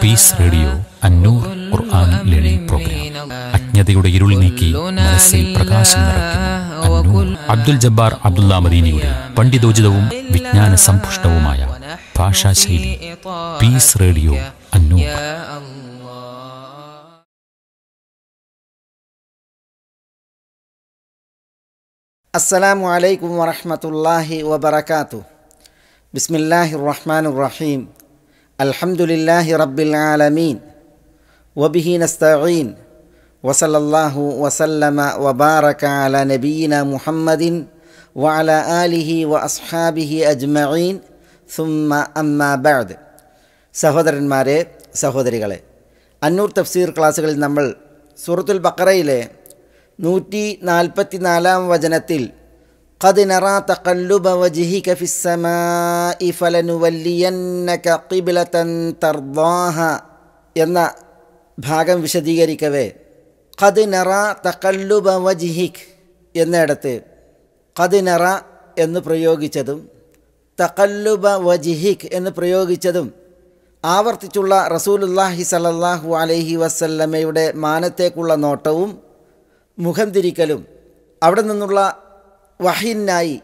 piece radio Annoor Quran programme അജ്ഞതയുടെ ഇരുൾ നീക്കി മനസ്സിൽ പ്രകാശം നിറയ്ക്കുന്നു അബ്ദുൽ ജബ്ബാർ അബ്ദുല്ല മദീനിയുടെ പണ്ഡിതോചിതവും വിജ്ഞാന സമ്പുഷ്ടവുമായ ഭാഷാശൈലി പീസ് റേഡിയോ അന്നൂർ അസ്സലാമു അലൈക്കും വറഹമത്തല്ലാഹി വബർക്കാത്തു ബിസ്മില്ലാഹി റഹ്മാൻ റഹീം الحمد لله رب العالمين وبه نستعين وصلى الله وسلم وبارك على نبينا محمد وعلى آله وأصحابه أجمعين ثم أما بعد സഹോദരന്മാരെ സഹോദരികളെ അന്നൂർ തഫ്സീർ ക്ലാസ്സുകളിൽ നമ്മൾ സൂറത്തുൽ ബക്കറയിലെ നൂറ്റി നാൽപ്പത്തി നാലാം വചനത്തിൽ قد نرى تقلب وجهك في السماء فلنولينك قبلة ترضاها എന്ന ഭാഗം വിശദീകരിക്കവേ കത് നറ തക്കല്ലുബ വജിഹിക് എന്നിടത്ത് കത് നറ എന്ന് പ്രയോഗിച്ചതും തക്കല്ലുബ വജിഹിക് എന്ന് പ്രയോഗിച്ചതും ആവർത്തിച്ചുള്ള റസൂലുല്ലാഹി സലല്ലാഹു അലൈഹി വസല്ലമയുടെ മാനത്തേക്കുള്ള നോട്ടവും മുഖം തിരിക്കലും അവിടെ നിന്നുള്ള വഹിനായി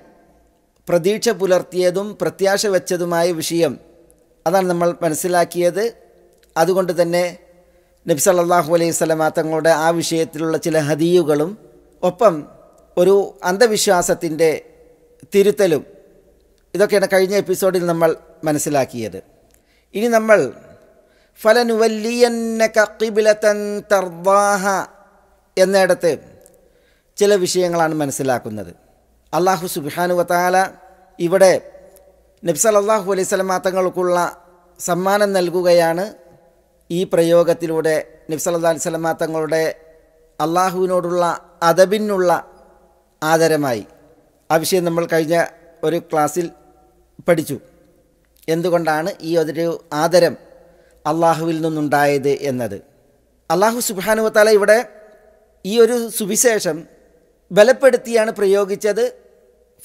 പ്രതീക്ഷ പുലർത്തിയതും പ്രത്യാശ വെച്ചതുമായ വിഷയം അതാണ് നമ്മൾ മനസ്സിലാക്കിയത് അതുകൊണ്ട് തന്നെ നബി അലൈഹി സ്വലമ തങ്ങളുടെ ആ വിഷയത്തിലുള്ള ചില ഹദീയുകളും ഒപ്പം ഒരു അന്ധവിശ്വാസത്തിൻ്റെ തിരുത്തലും ഇതൊക്കെയാണ് കഴിഞ്ഞ എപ്പിസോഡിൽ നമ്മൾ മനസ്സിലാക്കിയത് ഇനി നമ്മൾ ഫലനുവല്ലിയന്ന എന്നിടത്ത് ചില വിഷയങ്ങളാണ് മനസ്സിലാക്കുന്നത് അള്ളാഹു സുബിഹാനുവത്താല ഇവിടെ നബ്സൽ അള്ളാഹു അലൈഹി സ്വലമാ തങ്ങൾക്കുള്ള സമ്മാനം നൽകുകയാണ് ഈ പ്രയോഗത്തിലൂടെ നബ്സൽ അലൈഹി സ്വലമാ തങ്ങളുടെ അള്ളാഹുവിനോടുള്ള അദബിനുള്ള ആദരമായി ആ വിഷയം നമ്മൾ കഴിഞ്ഞ ഒരു ക്ലാസ്സിൽ പഠിച്ചു എന്തുകൊണ്ടാണ് ഈ ഒരു ആദരം അള്ളാഹുവിൽ നിന്നുണ്ടായത് എന്നത് അള്ളാഹു സുബാനുവത്താല ഇവിടെ ഈ ഒരു സുവിശേഷം ബലപ്പെടുത്തിയാണ് പ്രയോഗിച്ചത്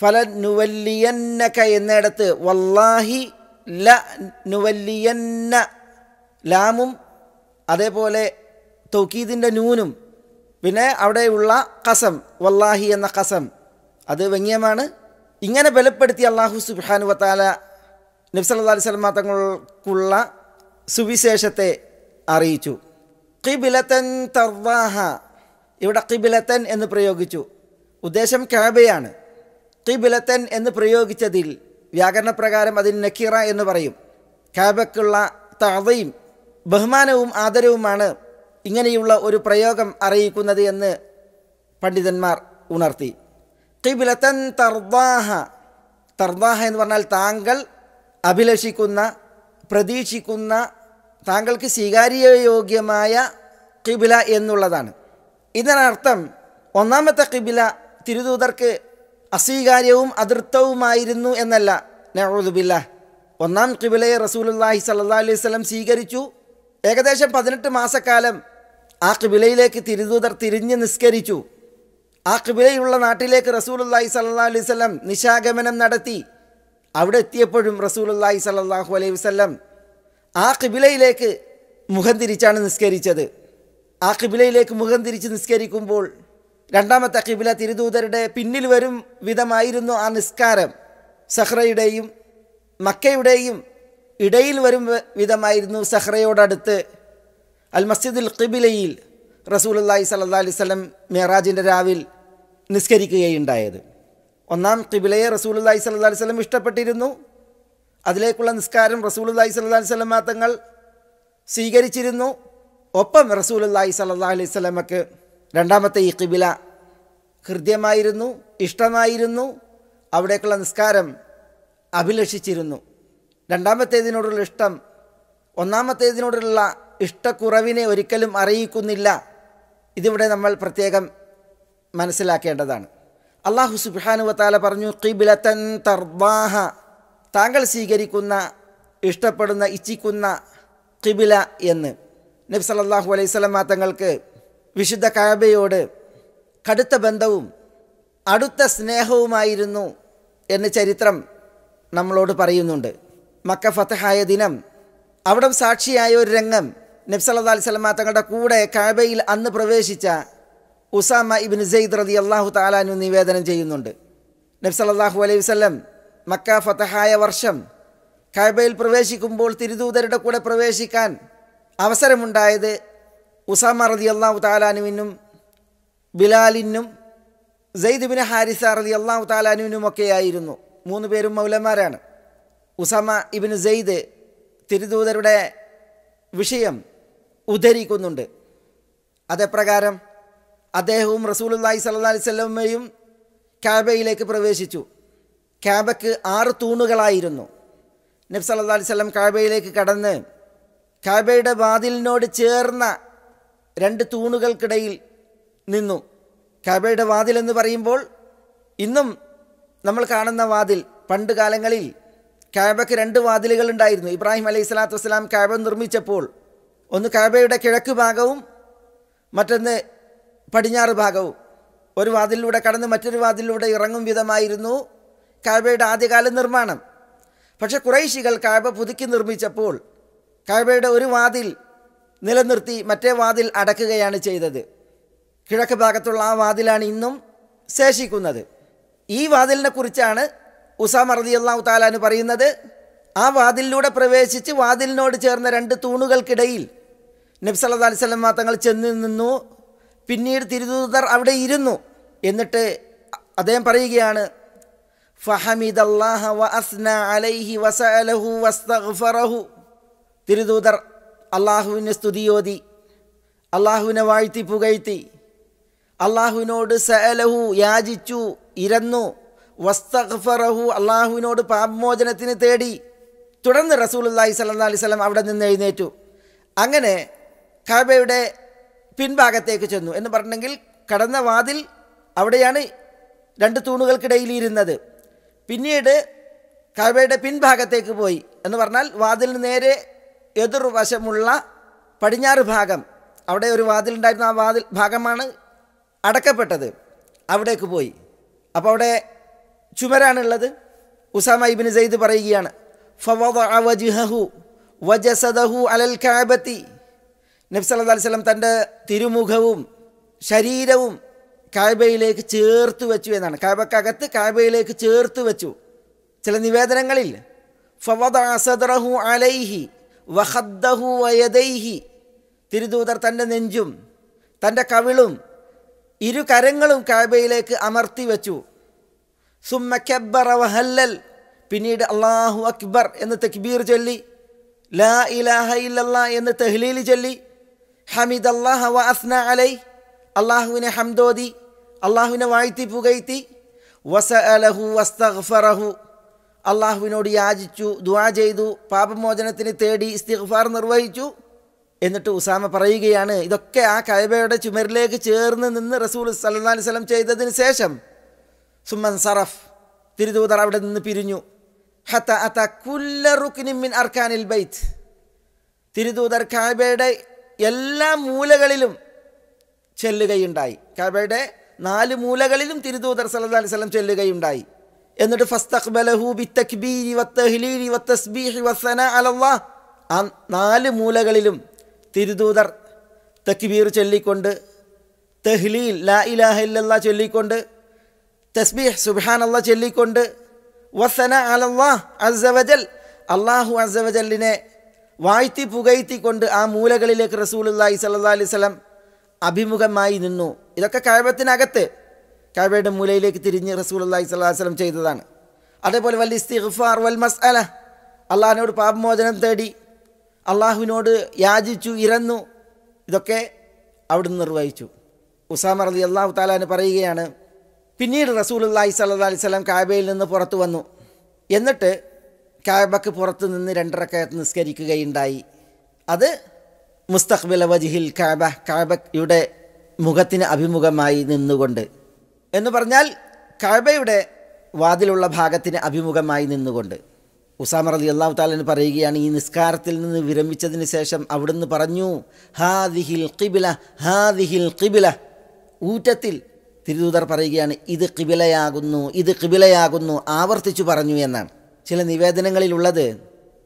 ഫല നുവല്ലിയന്നക എന്നിടത്ത് വല്ലാഹി ല നുവല്ലിയന്ന ലാമും അതേപോലെ തൗക്കീദിൻ്റെ നൂനും പിന്നെ അവിടെയുള്ള കസം വല്ലാഹി എന്ന കസം അത് വ്യംഗ്യമാണ് ഇങ്ങനെ ബലപ്പെടുത്തി അള്ളാഹു സുബാനു വത്താല നബ്സല്ലാ അലൈഹി സ്വലമ തങ്ങൾക്കുള്ള സുവിശേഷത്തെ അറിയിച്ചു കിബിലത്തൻ തർവാഹ ഇവിടെ കിബിലത്തൻ എന്ന് പ്രയോഗിച്ചു ഉദ്ദേശം കാബയാണ് തിബിലത്തൻ എന്ന് പ്രയോഗിച്ചതിൽ വ്യാകരണപ്രകാരം അതിന് നക്കീറ എന്ന് പറയും കാബക്കുള്ള തവയും ബഹുമാനവും ആദരവുമാണ് ഇങ്ങനെയുള്ള ഒരു പ്രയോഗം അറിയിക്കുന്നത് എന്ന് പണ്ഡിതന്മാർ ഉണർത്തി തിബിലത്തൻ തർദാഹ തർദാഹ എന്ന് പറഞ്ഞാൽ താങ്കൾ അഭിലഷിക്കുന്ന പ്രതീക്ഷിക്കുന്ന താങ്കൾക്ക് സ്വീകാര്യയോഗ്യമായ കിബില എന്നുള്ളതാണ് ഇതിനർത്ഥം ഒന്നാമത്തെ കിബില തിരുദൂതർക്ക് അസ്വീകാര്യവും അതിർത്തവുമായിരുന്നു എന്നല്ല നഹൂദുബില്ല ഒന്നാം കിബിലയെ റസൂലുല്ലാഹി സല്ലാ അലൈഹി സ്വലം സ്വീകരിച്ചു ഏകദേശം പതിനെട്ട് മാസക്കാലം ആ കിബിലയിലേക്ക് തിരുതൂതർ തിരിഞ്ഞ് നിസ്കരിച്ചു ആ കിബിലയുള്ള നാട്ടിലേക്ക് റസൂലുല്ലാഹി സല്ലാ അലൈഹി സ്വലം നിശാഗമനം നടത്തി അവിടെ എത്തിയപ്പോഴും റസൂലുല്ലാഹി സല്ലാഹു അലൈഹി വസ്ലം ആ കിബിലയിലേക്ക് മുഖം തിരിച്ചാണ് നിസ്കരിച്ചത് ആ കിബിലയിലേക്ക് മുഖം തിരിച്ച് നിസ്കരിക്കുമ്പോൾ രണ്ടാമത്തെ കിബില തിരുദൂതരുടെ പിന്നിൽ വരും വിധമായിരുന്നു ആ നിസ്കാരം സഹ്റയുടെയും മക്കയുടെയും ഇടയിൽ വരും വിധമായിരുന്നു സഹ്റയോടടുത്ത് അൽ മസ്ജിദുൽ കിബിലയിൽ റസൂലല്ലാഹി സല്ലാ അലൈഹി സ്വലം മെഹറാജിൻ്റെ രാവിൽ നിസ്കരിക്കുകയുണ്ടായത് ഒന്നാം കിബിലയെ റസൂലല്ലാഹി സല്ലാ അലൈഹി സ്വലം ഇഷ്ടപ്പെട്ടിരുന്നു അതിലേക്കുള്ള നിസ്കാരം റസൂലല്ലാഹി സല്ലാ അലൈഹി സ്വലം മാത്രങ്ങൾ സ്വീകരിച്ചിരുന്നു ഒപ്പം റസൂലല്ലാഹി സല്ലാ അലൈഹി സ്വലമക്ക് രണ്ടാമത്തെ ഈ കിബില ഹൃദ്യമായിരുന്നു ഇഷ്ടമായിരുന്നു അവിടേക്കുള്ള നിസ്കാരം അഭിലഷിച്ചിരുന്നു രണ്ടാമത്തേതിനോടുള്ള ഇഷ്ടം ഒന്നാമത്തേതിനോടുള്ള ഇഷ്ടക്കുറവിനെ ഒരിക്കലും അറിയിക്കുന്നില്ല ഇതിവിടെ നമ്മൾ പ്രത്യേകം മനസ്സിലാക്കേണ്ടതാണ് അള്ളാഹു സുബാനുവത്താല പറഞ്ഞു കിബിലത്തൻ തർബാഹ താങ്കൾ സ്വീകരിക്കുന്ന ഇഷ്ടപ്പെടുന്ന ഇച്ഛിക്കുന്ന കിബില എന്ന് നബ്സ് അല്ലാഹു തങ്ങൾക്ക് വിശുദ്ധ കഴബയോട് കടുത്ത ബന്ധവും അടുത്ത സ്നേഹവുമായിരുന്നു എന്ന് ചരിത്രം നമ്മളോട് പറയുന്നുണ്ട് മക്ക ഫത്തഹായ ദിനം അവിടെ സാക്ഷിയായ ഒരു രംഗം നബ്സല്ലാ അലിസ്ലമ തങ്ങളുടെ കൂടെ കഴബയിൽ അന്ന് പ്രവേശിച്ച ഉസാമ ഇബിൻ സെയ്ദ് റതി അള്ളാഹു താലാനു നിവേദനം ചെയ്യുന്നുണ്ട് നബ്സല്ലാഹു അലൈഹി വസ്ലം മക്ക ഫത്തഹായ വർഷം കഴബയിൽ പ്രവേശിക്കുമ്പോൾ തിരുദൂതരുടെ കൂടെ പ്രവേശിക്കാൻ അവസരമുണ്ടായത് ഉസാമ റതി അള്ളാഹു താലാനുവിനും ബിലാലിനും സെയ്ദ് ബിൻ ഹാരിസ റതി അള്ളാഹു ആയിരുന്നു മൂന്ന് പേരും മൗലന്മാരാണ് ഉസാമ ഇബിൻ സെയ്ദ് തിരുദൂതരുടെ വിഷയം ഉദ്ധരിക്കുന്നുണ്ട് അതേപ്രകാരം അദ്ദേഹവും റസൂലുല്ലാഹി സല്ലാ അലിസ്വല്ലമ്മയും ക്യാബയിലേക്ക് പ്രവേശിച്ചു ക്യാബയ്ക്ക് ആറ് തൂണുകളായിരുന്നു നബ്സ് അല്ലാ അലിസ്വല്ലം ക്യാബയിലേക്ക് കടന്ന് ക്യാബയുടെ വാതിലിനോട് ചേർന്ന രണ്ട് തൂണുകൾക്കിടയിൽ നിന്നു കബയുടെ വാതിൽ എന്ന് പറയുമ്പോൾ ഇന്നും നമ്മൾ കാണുന്ന വാതിൽ പണ്ട് കാലങ്ങളിൽ കാബയ്ക്ക് രണ്ട് വാതിലുകൾ ഉണ്ടായിരുന്നു ഇബ്രാഹിം അലൈഹി സ്വലാത്തു വസ്സലാം കാബ നിർമ്മിച്ചപ്പോൾ ഒന്ന് കാബയുടെ കിഴക്ക് ഭാഗവും മറ്റൊന്ന് പടിഞ്ഞാറ് ഭാഗവും ഒരു വാതിലിലൂടെ കടന്ന് മറ്റൊരു വാതിലിലൂടെ ഇറങ്ങും വിധമായിരുന്നു കാബയുടെ ആദ്യകാല നിർമ്മാണം പക്ഷെ കുറേശികൾ കാബ പുതുക്കി നിർമ്മിച്ചപ്പോൾ കാബയുടെ ഒരു വാതിൽ നിലനിർത്തി മറ്റേ വാതിൽ അടക്കുകയാണ് ചെയ്തത് കിഴക്ക് ഭാഗത്തുള്ള ആ വാതിലാണ് ഇന്നും ശേഷിക്കുന്നത് ഈ വാതിലിനെ കുറിച്ചാണ് ഉസാമ അറദി അള്ളാഹു താലാന് പറയുന്നത് ആ വാതിലിലൂടെ പ്രവേശിച്ച് വാതിലിനോട് ചേർന്ന രണ്ട് തൂണുകൾക്കിടയിൽ നബ്സല്ലാ അലിസ്ലം തങ്ങൾ ചെന്ന് നിന്നു പിന്നീട് തിരുദൂതർ അവിടെ ഇരുന്നു എന്നിട്ട് അദ്ദേഹം പറയുകയാണ് ഫഹമിദ് അള്ളാഹ അലൈഹി വസഅലഹു വസ്തഗ്ഫറഹു തിരുദൂതർ അള്ളാഹുവിനെ സ്തുതിയോതി അള്ളാഹുവിനെ വാഴ്ത്തി പുകഴ്ത്തി അള്ളാഹുവിനോട് സഅലഹു യാചിച്ചു ഇരന്നു വസ്തഖറഹു അള്ളാഹുവിനോട് പാപമോചനത്തിന് തേടി തുടർന്ന് റസൂൽ അള്ളാഹി സല്ലാ അലിസ്ലം അവിടെ നിന്ന് എഴുന്നേറ്റു അങ്ങനെ കഅബയുടെ പിൻഭാഗത്തേക്ക് ചെന്നു എന്ന് പറഞ്ഞെങ്കിൽ കടന്ന വാതിൽ അവിടെയാണ് രണ്ട് തൂണുകൾക്കിടയിൽ ഇരുന്നത് പിന്നീട് കഅബയുടെ പിൻഭാഗത്തേക്ക് പോയി എന്ന് പറഞ്ഞാൽ വാതിലിന് നേരെ എതിർവശമുള്ള പടിഞ്ഞാറ് ഭാഗം അവിടെ ഒരു ഉണ്ടായിരുന്ന ആ വാതിൽ ഭാഗമാണ് അടക്കപ്പെട്ടത് അവിടേക്ക് പോയി അപ്പോൾ അവിടെ ചുമരാണുള്ളത് ഉസാമ ഇബിന് സെയ്ദ് പറയുകയാണ് ഫവജിഹു വജസദഹു അലൽ കാബത്തി നബ്സ് അല്ലാ വല്ലം തൻ്റെ തിരുമുഖവും ശരീരവും കാബയിലേക്ക് ചേർത്ത് വെച്ചു എന്നാണ് കാബക്കകത്ത് കാബയിലേക്ക് ചേർത്ത് വെച്ചു ചില നിവേദനങ്ങളിൽ ഫവദ അസദറഹു അലൈഹി വഹദ്ദഹു വയദൈഹി തിരുദൂതർ തൻ്റെ നെഞ്ചും തൻ്റെ കവിളും ഇരു കരങ്ങളും കാബയിലേക്ക് അമർത്തി വെച്ചു സുമ്മ വഹല്ലൽ പിന്നീട് അള്ളാഹു അക്ബർ എന്ന് തക്ബീർ ചൊല്ലി ലാ ഇലാഹ ഇല്ലല്ലാ എന്ന് തെഹ്ലീൽ ചൊല്ലി ഹമീദ് അള്ളാഹ വ അസ്ന അലൈ അള്ളാഹുവിനെ ഹംദോദി അള്ളാഹുവിനെ വാഴ്ത്തി പുകഴ്ത്തി വസ അലഹു വസ്തഫറഹു അള്ളാഹുവിനോട് യാചിച്ചു ദുവാ ചെയ്തു പാപമോചനത്തിന് തേടി ഇസ്തിഗ്ഫാർ നിർവഹിച്ചു എന്നിട്ട് ഉസാമ പറയുകയാണ് ഇതൊക്കെ ആ കയബയുടെ ചുമരിലേക്ക് ചേർന്ന് നിന്ന് റസൂൽ സല്ലി സ്വലം ചെയ്തതിന് ശേഷം സുമൻ സറഫ് തിരുദൂതർ അവിടെ നിന്ന് പിരിഞ്ഞു ഹത്ത അത്ത കുല്ല അർക്കാനിൽ ബൈത്ത് തിരുദൂതർ കാബയുടെ എല്ലാ മൂലകളിലും ചെല്ലുകയുണ്ടായി കാബയുടെ നാല് മൂലകളിലും തിരുദൂതർ സല്ലാ വസ്ലം ചെല്ലുകയുണ്ടായി എന്നിട്ട് ആ നാല് മൂലകളിലും തിരുദൂതർ തക്ബീർ ചൊല്ലിക്കൊണ്ട് തെഹ്ലീൽ ലാ ഇലാഹ ഇല്ലല്ലാ ചൊല്ലിക്കൊണ്ട് തസ്ബീഹ് സുബാൻ ചൊല്ലിക്കൊണ്ട് വസന അലല്ലാ അസവജൽ അള്ളാഹു അസവജലിനെ വാഴ്ത്തി പുകഴ്ത്തിക്കൊണ്ട് ആ മൂലകളിലേക്ക് സ്വല്ലല്ലാഹി സല്ലാ അലൈവലം അഭിമുഖമായി നിന്നു ഇതൊക്കെ കഴബത്തിനകത്ത് കാബയുടെ മൂലയിലേക്ക് തിരിഞ്ഞ് റസൂൽ അള്ളാഹി വസ്ലം ചെയ്തതാണ് അതേപോലെ വൽ ഇസ്തിഗ്ഫാർ വൽ മസ്അല അള്ളാഹിനോട് പാപമോചനം തേടി അള്ളാഹുവിനോട് യാചിച്ചു ഇരന്നു ഇതൊക്കെ അവിടുന്ന് നിർവഹിച്ചു ഉസാമർ അലി അള്ളാഹു താലാന് പറയുകയാണ് പിന്നീട് റസൂൽ അള്ളാഹി സല്ലാ അലിസ്ലാം കാബയിൽ നിന്ന് പുറത്തു വന്നു എന്നിട്ട് കാബക്ക് പുറത്തു നിന്ന് രണ്ടരക്കയത്ത് നിസ്കരിക്കുകയുണ്ടായി അത് മുസ്തഖ്ബിൽ വജിഹിൽ കാബ കാബയുടെ മുഖത്തിന് അഭിമുഖമായി നിന്നുകൊണ്ട് എന്ന് പറഞ്ഞാൽ കഴബയുടെ വാതിലുള്ള ഭാഗത്തിന് അഭിമുഖമായി നിന്നുകൊണ്ട് ഉസാമർ അലി അള്ളാഹു താലന് പറയുകയാണ് ഈ നിസ്കാരത്തിൽ നിന്ന് വിരമിച്ചതിന് ശേഷം അവിടുന്ന് പറഞ്ഞു ഹാദിഹിൽ കിബില ഹാദിഹിൽ കിബില ഊറ്റത്തിൽ തിരുദൂതർ പറയുകയാണ് ഇത് കിബിലയാകുന്നു ഇത് കിബിലയാകുന്നു ആവർത്തിച്ചു പറഞ്ഞു എന്നാണ് ചില നിവേദനങ്ങളിലുള്ളത്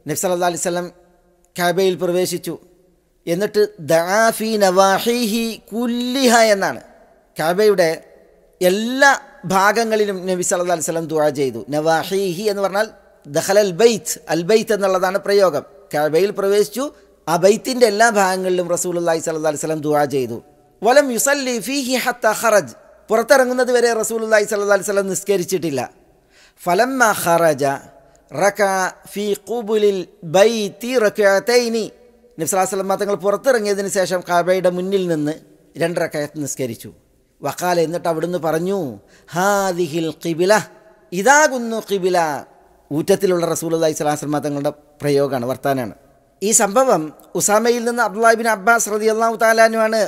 നബ്സല്ലാ അലിസ്ലം കബയിൽ പ്രവേശിച്ചു എന്നിട്ട് ദാഫി നവാഹിഹി കുല്ലിഹ എന്നാണ് കബയുടെ എല്ലാ ഭാഗങ്ങളിലും നബി അലൈഹി സ്വലം ദുആ ചെയ്തു നവാഹിഹി എന്ന് പറഞ്ഞാൽ ദഹൽ അൽ ബൈത്ത് അൽ ബൈത്ത് എന്നുള്ളതാണ് പ്രയോഗം കഴബയിൽ പ്രവേശിച്ചു ആ ബൈത്തിൻ്റെ എല്ലാ ഭാഗങ്ങളിലും റസൂൽ അള്ളാഹി അലൈഹി സ്വലം ദുആ ചെയ്തു വലം യുസല്ലി ഫീഹി ഹത്ത ഹറജ് പുറത്തിറങ്ങുന്നത് വരെ റസൂൽ അള്ളാഹി അലൈഹി സ്വലം നിസ്കരിച്ചിട്ടില്ല ഫലം ഹറജ റക ഫി കുബുലിൽ ബൈത്തി റക്കൈനി സ്വലം തങ്ങൾ പുറത്തിറങ്ങിയതിന് ശേഷം കഅബയുടെ മുന്നിൽ നിന്ന് രണ്ടരക്കയത്ത് നിസ്കരിച്ചു വക്കാല എന്നിട്ട് അവിടുന്ന് പറഞ്ഞു ഹാദിഹിൽ കിബില ഇതാകുന്നു കിബില ഊറ്റത്തിലുള്ള റസൂൽ അള്ളഹി സ്വലാസ്ലമ തങ്ങളുടെ പ്രയോഗമാണ് വർത്താനാണ് ഈ സംഭവം ഉസാമയിൽ നിന്ന് അബ്ദുലാബിൻ അബ്ബാസ് റതി അള്ളാഹു താലാനുമാണ്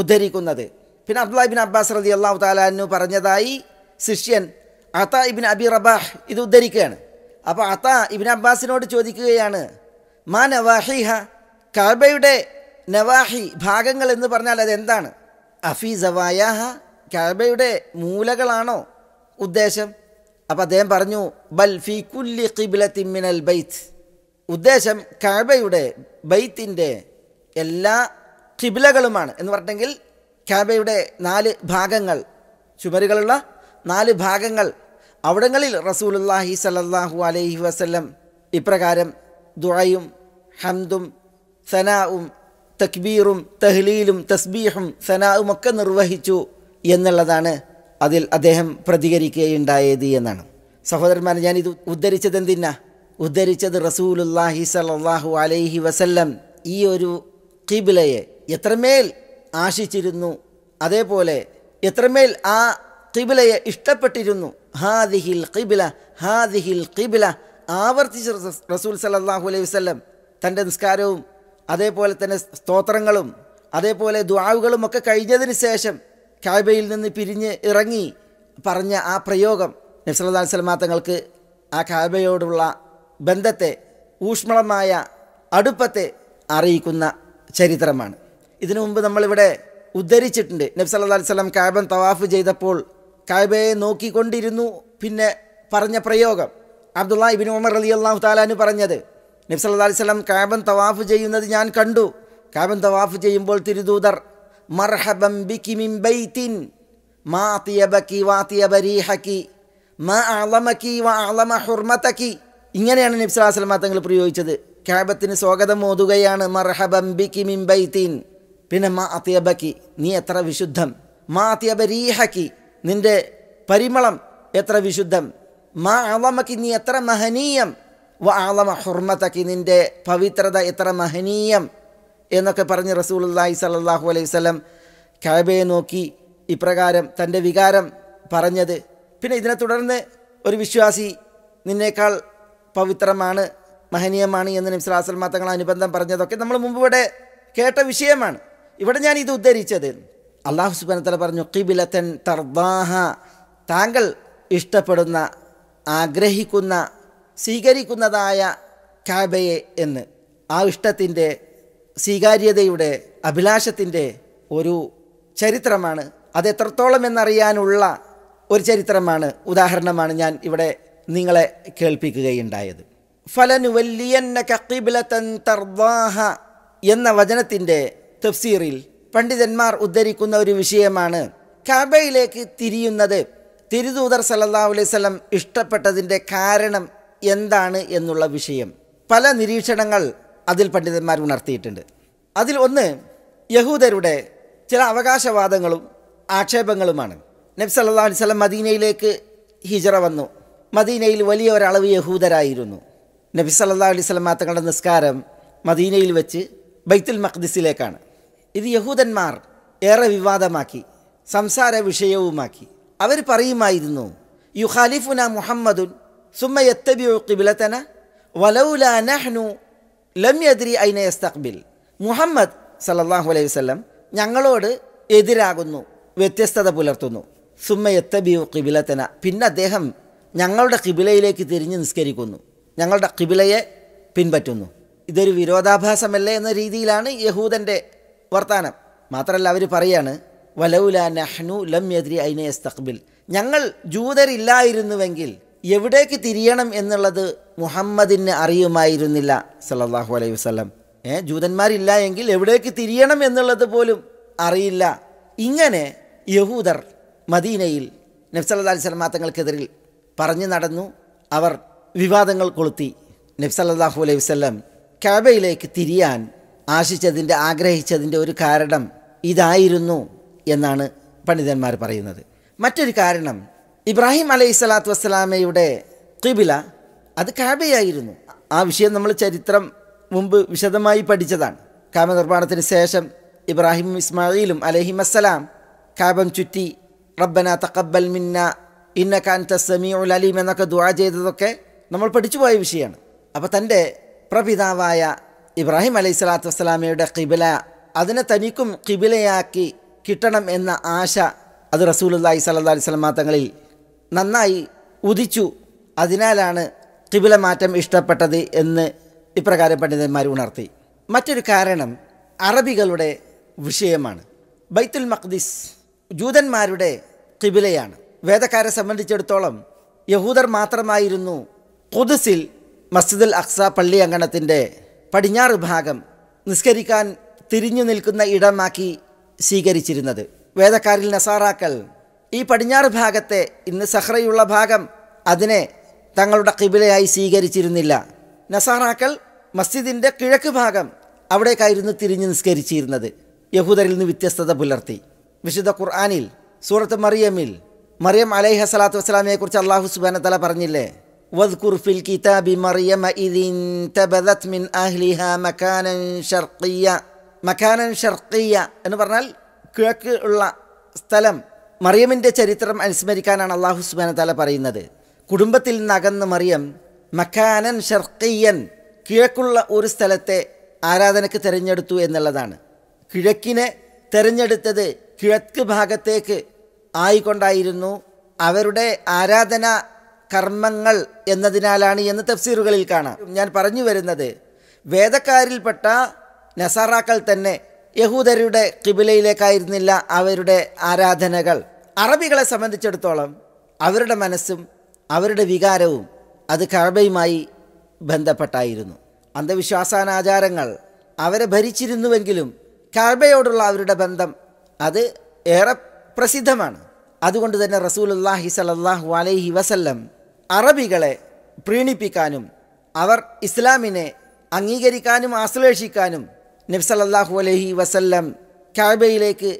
ഉദ്ധരിക്കുന്നത് പിന്നെ അബ്ദുലാബിൻ അബ്ബാസ് റതി അള്ളാഹു താലാനു പറഞ്ഞതായി ശിഷ്യൻ അത്ത ഇബിൻ അബി റബാഹ് ഇത് ഉദ്ധരിക്കുകയാണ് അപ്പോൾ അത്ത ഇബിൻ അബ്ബാസിനോട് ചോദിക്കുകയാണ് മാ നവാഹിഹ കാബയുടെ നവാഹി ഭാഗങ്ങൾ എന്ന് പറഞ്ഞാൽ അതെന്താണ് അഫി സവായാഹ കഅബയുടെ മൂലകളാണോ ഉദ്ദേശം അപ്പോൾ അദ്ദേഹം പറഞ്ഞു ബൽ ഫി കുല്ലി തിമ്മിനൽ ബൈത്ത് ഉദ്ദേശം കഅബയുടെ ബൈത്തിൻ്റെ എല്ലാ കിബിലകളുമാണ് എന്ന് പറഞ്ഞെങ്കിൽ കാബയുടെ നാല് ഭാഗങ്ങൾ ചുമരുകളുള്ള നാല് ഭാഗങ്ങൾ അവിടങ്ങളിൽ റസൂലുല്ലാഹി സലല്ലാഹു അലൈഹി വസല്ലം ഇപ്രകാരം ദുഴയും ഹംദും സനാവും തക്ബീറും തഹ്ലീലും തസ്ബീഹും സനാവുമൊക്കെ നിർവഹിച്ചു എന്നുള്ളതാണ് അതിൽ അദ്ദേഹം പ്രതികരിക്കുകയുണ്ടായത് എന്നാണ് സഹോദരന്മാർ ഞാനിത് ഉദ്ധരിച്ചത് എന്തിനാ ഉദ്ധരിച്ചത് റസൂലുല്ലാഹി സലാഹു അലൈഹി വസല്ലം ഈ ഒരു കിബിലയെ എത്രമേൽ ആശിച്ചിരുന്നു അതേപോലെ എത്രമേൽ ആ കിബിലയെ ഇഷ്ടപ്പെട്ടിരുന്നു ഹാദിഹിൽ കിബില ഹാദിഹിൽ കിബില ആവർത്തിച്ച് റസൂൽ സലാഹു അലൈഹി വസ്ല്ലം തൻ്റെ നിസ്കാരവും അതേപോലെ തന്നെ സ്തോത്രങ്ങളും അതേപോലെ ദ്വാവുകളും ഒക്കെ കഴിഞ്ഞതിന് ശേഷം കാബയിൽ നിന്ന് പിരിഞ്ഞ് ഇറങ്ങി പറഞ്ഞ ആ പ്രയോഗം നബ്സല്ലാ സ്വലമാ തങ്ങൾക്ക് ആ കാബയോടുള്ള ബന്ധത്തെ ഊഷ്മളമായ അടുപ്പത്തെ അറിയിക്കുന്ന ചരിത്രമാണ് ഇതിനു മുമ്പ് നമ്മളിവിടെ ഉദ്ധരിച്ചിട്ടുണ്ട് നബ്സല്ലാ വല്ലം കാബൻ തവാഫ് ചെയ്തപ്പോൾ കാബയെ നോക്കിക്കൊണ്ടിരുന്നു പിന്നെ പറഞ്ഞ പ്രയോഗം അബ്ദുള്ള ഇബിൻ ഉമർ അലി അള്ളാഹു താലാനു പറഞ്ഞത് നബ്സല്ലാ അലിസ്ലാം കാബൻ തവാഫ് ചെയ്യുന്നത് ഞാൻ കണ്ടു കാബൻ തവാഫ് ചെയ്യുമ്പോൾ തിരുദൂതർ മർഹബം ബിക്കി മിംബൈത്തിൻ മാ തിയബക്കി വാ മാ വാ ഇങ്ങനെയാണ് നബ്സല്ലാ സ്വലമ പ്രയോഗിച്ചത് കാബത്തിന് സ്വാഗതം ഓതുകയാണ് മർഹബം ബിക്കി പിന്നെ മാ അത്യബക്കി നീ എത്ര വിശുദ്ധം മാ അത്യബരീഹക്കി നിന്റെ പരിമളം എത്ര വിശുദ്ധം മാ അളമക്കി നീ എത്ര മഹനീയം വാളമ ഹുർമത്തക്ക് നിൻ്റെ പവിത്രത എത്ര മഹനീയം എന്നൊക്കെ പറഞ്ഞ് റസൂലുല്ലാഹി സല്ലാഹു അലൈഹി വസ്ലം കഴബയെ നോക്കി ഇപ്രകാരം തൻ്റെ വികാരം പറഞ്ഞത് പിന്നെ ഇതിനെ തുടർന്ന് ഒരു വിശ്വാസി നിന്നേക്കാൾ പവിത്രമാണ് മഹനീയമാണ് എന്ന് നിംസ്ലാസൽമ തങ്ങൾ അനുബന്ധം പറഞ്ഞതൊക്കെ നമ്മൾ മുമ്പ് ഇവിടെ കേട്ട വിഷയമാണ് ഇവിടെ ഞാൻ ഇത് ഉദ്ധരിച്ചത് അള്ളാഹു സുബാനത്തല പറഞ്ഞു കിബിലത്തൻ തർദാഹ താങ്കൾ ഇഷ്ടപ്പെടുന്ന ആഗ്രഹിക്കുന്ന സ്വീകരിക്കുന്നതായ കാബയെ എന്ന് ആ ഇഷ്ടത്തിൻ്റെ സ്വീകാര്യതയുടെ അഭിലാഷത്തിൻ്റെ ഒരു ചരിത്രമാണ് അത് എത്രത്തോളം എന്നറിയാനുള്ള ഒരു ചരിത്രമാണ് ഉദാഹരണമാണ് ഞാൻ ഇവിടെ നിങ്ങളെ കേൾപ്പിക്കുകയുണ്ടായത് ഫലനുവല്ലിയന്ന കക്കിബിലത്തൻ തർവാഹ എന്ന വചനത്തിൻ്റെ തഫ്സീറിൽ പണ്ഡിതന്മാർ ഉദ്ധരിക്കുന്ന ഒരു വിഷയമാണ് കാബയിലേക്ക് തിരിയുന്നത് തിരുദൂതർ സല്ലാ അലൈവല്ലം ഇഷ്ടപ്പെട്ടതിൻ്റെ കാരണം എന്താണ് എന്നുള്ള വിഷയം പല നിരീക്ഷണങ്ങൾ അതിൽ പണ്ഡിതന്മാർ ഉണർത്തിയിട്ടുണ്ട് അതിൽ ഒന്ന് യഹൂദരുടെ ചില അവകാശവാദങ്ങളും ആക്ഷേപങ്ങളുമാണ് നബ്സ് അല്ലാ സ്വലം മദീനയിലേക്ക് ഹിജറ വന്നു മദീനയിൽ വലിയ ഒരളവ് യഹൂദരായിരുന്നു നബി സല്ലാ സ്വലം തങ്ങളുടെ നിസ്കാരം മദീനയിൽ വെച്ച് ബൈത്തുൽ മഖ്ദിസിലേക്കാണ് ഇത് യഹൂദന്മാർ ഏറെ വിവാദമാക്കി സംസാര വിഷയവുമാക്കി അവർ പറയുമായിരുന്നു യു ഖാലിഫുന മുഹമ്മദുൻ يتبع قبلتنا ولولا نحن നഹ്നു ലം أين ഐന محمد മുഹമ്മദ് الله അലൈഹി وسلم ഞങ്ങളോട് എതിരാകുന്നു വ്യത്യസ്തത പുലർത്തുന്നു സുമ്മ യത്തബിയു കിബിലത്തന പിന്നെ അദ്ദേഹം ഞങ്ങളുടെ കിബിലയിലേക്ക് തിരിഞ്ഞ് നിസ്കരിക്കുന്നു ഞങ്ങളുടെ കിബിലയെ പിൻപറ്റുന്നു ഇതൊരു വിരോധാഭാസമല്ലേ എന്ന രീതിയിലാണ് യഹൂദൻ്റെ വർത്താനം മാത്രമല്ല അവർ പറയാണ് വലൗല നഹ്നു ലം യദ്രി ഐന തക്ബിൽ ഞങ്ങൾ ജൂതരില്ലായിരുന്നുവെങ്കിൽ എവിടേക്ക് തിരിയണം എന്നുള്ളത് മുഹമ്മദിന് അറിയുമായിരുന്നില്ല സല്ലാഹു അലൈഹി വസ്ലം ഏ ജൂതന്മാരില്ല എങ്കിൽ എവിടേക്ക് തിരിയണം എന്നുള്ളത് പോലും അറിയില്ല ഇങ്ങനെ യഹൂദർ മദീനയിൽ നബ്സല്ലാ അലൈഹി പറഞ്ഞു നടന്നു അവർ വിവാദങ്ങൾ കൊളുത്തി നബ്സല്ലാഹു അലൈഹി വസ്ലം കാബയിലേക്ക് തിരിയാൻ ആശിച്ചതിൻ്റെ ആഗ്രഹിച്ചതിൻ്റെ ഒരു കാരണം ഇതായിരുന്നു എന്നാണ് പണ്ഡിതന്മാർ പറയുന്നത് മറ്റൊരു കാരണം ഇബ്രാഹിം അലൈഹി സ്വലാത്തു വസ്സലാമയുടെ കിബില അത് കാബയായിരുന്നു ആ വിഷയം നമ്മൾ ചരിത്രം മുമ്പ് വിശദമായി പഠിച്ചതാണ് കാബ നിർമ്മാണത്തിന് ശേഷം ഇബ്രാഹിം ഇസ്മായിലും അലഹിം അസ്സലാം കാബം ചുറ്റി റബ്ബന തക്കബൽ മിന്ന ഇന്ന കാൻ ഉൽ അലീം എന്നൊക്കെ ദുവാ ചെയ്തതൊക്കെ നമ്മൾ പഠിച്ചുപോയ വിഷയമാണ് അപ്പോൾ തൻ്റെ പ്രപിതാവായ ഇബ്രാഹിം അലൈഹി സ്വലാത്തു വസ്സലാമയുടെ കിബില അതിനെ തനിക്കും കിബിലയാക്കി കിട്ടണം എന്ന ആശ അത് റസൂലുല്ലാഹി സല്ലാ അലൈഹി തങ്ങളിൽ നന്നായി ഉദിച്ചു അതിനാലാണ് കിബില മാറ്റം ഇഷ്ടപ്പെട്ടത് എന്ന് ഇപ്രകാരം പണ്ഡിതന്മാർ ഉണർത്തി മറ്റൊരു കാരണം അറബികളുടെ വിഷയമാണ് ബൈത്തുൽ മഖ്ദിസ് ജൂതന്മാരുടെ കിബിലയാണ് വേദക്കാരെ സംബന്ധിച്ചിടത്തോളം യഹൂദർ മാത്രമായിരുന്നു കുദസിൽ മസ്ജിദുൽ അക്സ പള്ളി അങ്കണത്തിൻ്റെ പടിഞ്ഞാറ് ഭാഗം നിസ്കരിക്കാൻ തിരിഞ്ഞു നിൽക്കുന്ന ഇടമാക്കി സ്വീകരിച്ചിരുന്നത് വേദക്കാരിൽ നസാറാക്കൾ ഈ പടിഞ്ഞാറ് ഭാഗത്തെ ഇന്ന് സഹ്റയുള്ള ഭാഗം അതിനെ തങ്ങളുടെ കിബിലയായി സ്വീകരിച്ചിരുന്നില്ല നസാറാക്കൾ മസ്ജിദിൻ്റെ കിഴക്ക് ഭാഗം അവിടേക്കായിരുന്നു തിരിഞ്ഞ് നിസ്കരിച്ചിരുന്നത് യഹൂദരിൽ നിന്ന് വ്യത്യസ്തത പുലർത്തി വിശുദ്ധ ഖുർആാനിൽ സൂറത്ത് മറിയമിൽ മറിയം അലൈഹ സ്വലാത്തു വസ്സലാമിയെക്കുറിച്ച് അള്ളാഹു സുബാന തല പറഞ്ഞില്ലേ واذكر في الكتاب مريم മിൻ انتبذت من എന്ന് പറഞ്ഞാൽ കിഴക്ക് ഉള്ള സ്ഥലം മറിയമിൻ്റെ ചരിത്രം അനുസ്മരിക്കാനാണ് അള്ളാഹു സുബാന തല പറയുന്നത് കുടുംബത്തിൽ നിന്നകന്ന് മറിയം മക്കാനൻ ഷർക്കയ്യൻ കിഴക്കുള്ള ഒരു സ്ഥലത്തെ ആരാധനയ്ക്ക് തിരഞ്ഞെടുത്തു എന്നുള്ളതാണ് കിഴക്കിനെ തിരഞ്ഞെടുത്തത് കിഴക്ക് ഭാഗത്തേക്ക് ആയിക്കൊണ്ടായിരുന്നു അവരുടെ ആരാധന കർമ്മങ്ങൾ എന്നതിനാലാണ് എന്ന് തഫ്സീറുകളിൽ കാണാം ഞാൻ പറഞ്ഞു വരുന്നത് വേദക്കാരിൽപ്പെട്ട നസാറാക്കൾ തന്നെ യഹൂദരുടെ കിബിലയിലേക്കായിരുന്നില്ല അവരുടെ ആരാധനകൾ അറബികളെ സംബന്ധിച്ചിടത്തോളം അവരുടെ മനസ്സും അവരുടെ വികാരവും അത് കഴബയുമായി ബന്ധപ്പെട്ടായിരുന്നു അന്ധവിശ്വാസാനാചാരങ്ങൾ അവരെ ഭരിച്ചിരുന്നുവെങ്കിലും കഴബയോടുള്ള അവരുടെ ബന്ധം അത് ഏറെ പ്രസിദ്ധമാണ് അതുകൊണ്ട് തന്നെ റസൂൽ അള്ളാഹി സലല്ലാഹു അലൈഹി വസല്ലം അറബികളെ പ്രീണിപ്പിക്കാനും അവർ ഇസ്ലാമിനെ അംഗീകരിക്കാനും ആശ്ലേഷിക്കാനും നബ്സലല്ലാഹു അലഹി വസല്ലം കാബയിലേക്ക്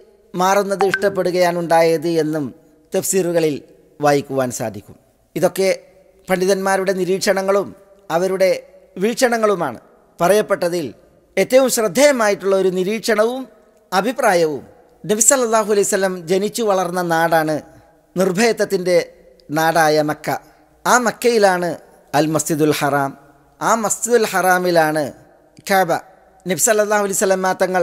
മാറുന്നത് ഇഷ്ടപ്പെടുകയാണ് ഉണ്ടായത് എന്നും തഫ്സീറുകളിൽ വായിക്കുവാൻ സാധിക്കും ഇതൊക്കെ പണ്ഡിതന്മാരുടെ നിരീക്ഷണങ്ങളും അവരുടെ വീക്ഷണങ്ങളുമാണ് പറയപ്പെട്ടതിൽ ഏറ്റവും ശ്രദ്ധേയമായിട്ടുള്ള ഒരു നിരീക്ഷണവും അഭിപ്രായവും നബിസല്ലാഹു അലൈഹി സ്വലം ജനിച്ചു വളർന്ന നാടാണ് നിർഭയത്വത്തിൻ്റെ നാടായ മക്ക ആ മക്കയിലാണ് അൽ മസ്ജിദുൽ ഹറാം ആ മസ്ജിദുൽ ഹറാമിലാണ് ഖാബ നബ്സല്ലാഹു അലൈവല്ലമ്മ തങ്ങൾ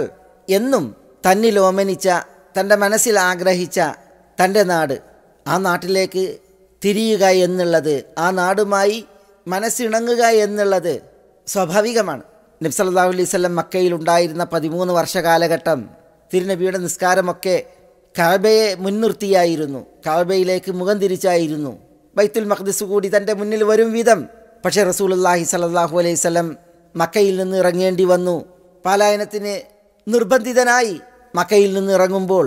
എന്നും തന്നിൽ ഓമനിച്ച തൻ്റെ മനസ്സിൽ ആഗ്രഹിച്ച തൻ്റെ നാട് ആ നാട്ടിലേക്ക് തിരിയുക എന്നുള്ളത് ആ നാടുമായി മനസ്സിണങ്ങുക എന്നുള്ളത് സ്വാഭാവികമാണ് നബ്സല്ലാഹു അലൈവല്ലം മക്കയിൽ ഉണ്ടായിരുന്ന പതിമൂന്ന് വർഷ കാലഘട്ടം തിരുനബിയുടെ നിസ്കാരമൊക്കെ കാബയെ മുൻനിർത്തിയായിരുന്നു കാബയിലേക്ക് മുഖം തിരിച്ചായിരുന്നു ബൈത്തുൽ മഖ്ദിസ് കൂടി തൻ്റെ മുന്നിൽ വരും വിധം പക്ഷേ റസൂലുല്ലാഹി സലല്ലാഹു അലൈവല്ലം മക്കയിൽ നിന്ന് ഇറങ്ങേണ്ടി വന്നു പലായനത്തിന് നിർബന്ധിതനായി മക്കയിൽ നിന്ന് ഇറങ്ങുമ്പോൾ